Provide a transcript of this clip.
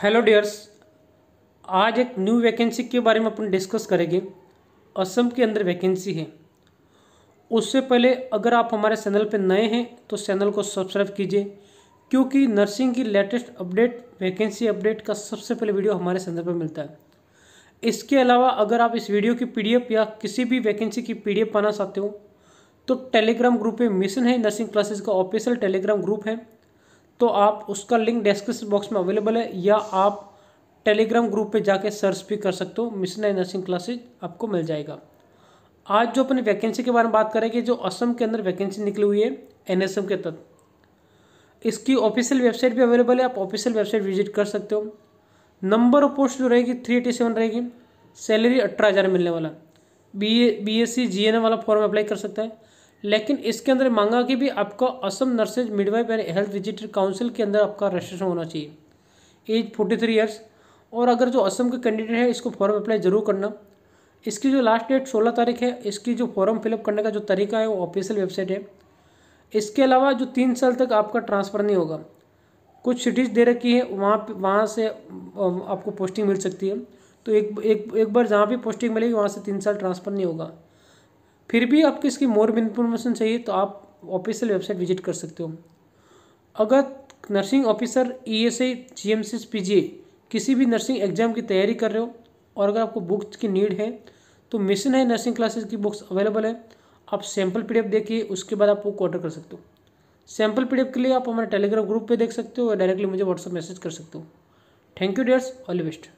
hello dears आज एक new vacancy के बारे में अपन डिस्कस करेंगे असम के अंदर वैकेंसी है उससे पहले अगर आप हमारे चैनल पर नए हैं तो चैनल को सब्सक्राइब कीजिए क्योंकि नर्सिंग की लेटेस्ट अपडेट वैकेंसी अपडेट का सबसे पहले वीडियो हमारे चैनल पर मिलता है इसके अलावा अगर आप इस वीडियो की पी या किसी भी वैकेंसी की पी पाना चाहते हो तो टेलीग्राम ग्रुप पे मिशन है नर्सिंग क्लासेस का ऑफिशियल टेलीग्राम ग्रुप है तो आप उसका लिंक डिस्क्रिप्शन बॉक्स में अवेलेबल है या आप टेलीग्राम ग्रुप पे जाके सर्च भी कर सकते हो मिशनरी नर्सिंग क्लासेज आपको मिल जाएगा आज जो अपने वैकेंसी के बारे में बात करेंगे जो असम के अंदर वैकेंसी निकली हुई है एनएसएम के तहत इसकी ऑफिशियल वेबसाइट भी अवेलेबल है आप ऑफिशियल वेबसाइट विजिट कर सकते हो नंबर ऑफ पोस्ट जो रहेगी थ्री एटी सेवन रहेगी सैलरी अठारह हज़ार मिलने वाला B A B S C G N वाला फॉर्म अप्लाई कर सकता है लेकिन इसके अंदर मांगा कि भी आपका Assam nurses midwife and health visitor council के अंदर आपका रजिस्ट्रेशन होना चाहिए एज फोर्टी थ्री ईयर्स और अगर जो असम का कैंडिडेट है इसको फॉर्म अप्लाई ज़रूर करना इसकी जो लास्ट डेट सोलह तारीख है इसकी जो फॉर्म फिलअप करने का जो तरीका है वो ऑफिशियल वेबसाइट है इसके अलावा जो तीन साल तक आपका ट्रांसफ़र नहीं होगा कुछ सिटीज़ दे रखी है वहाँ पे वहाँ से आपको पोस्टिंग मिल सकती है तो एक एक एक बार जहाँ भी पोस्टिंग मिलेगी वहाँ से तीन साल ट्रांसफ़र नहीं होगा फिर भी आपको इसकी मोर इन्फॉर्मेशन चाहिए तो आप ऑफिशियल वेबसाइट विजिट कर सकते हो अगर nursing officer E S I G M C P G किसी भी नर्सिंग एग्जाम की तैयारी कर रहे हो और अगर आपको बुक्स की नीड है तो मिशन है नर्सिंग क्लासेस की बुक्स अवेलेबल है आप सैम्पल पी देखिए उसके बाद आप बुक ऑर्डर कर सकते हो सैम्पल पी के लिए आप हमारे टेलीग्राम ग्रुप पे देख सकते हो या डायरेक्टली मुझे व्हाट्सअप मैसेज कर सकते हो thank you dears all the best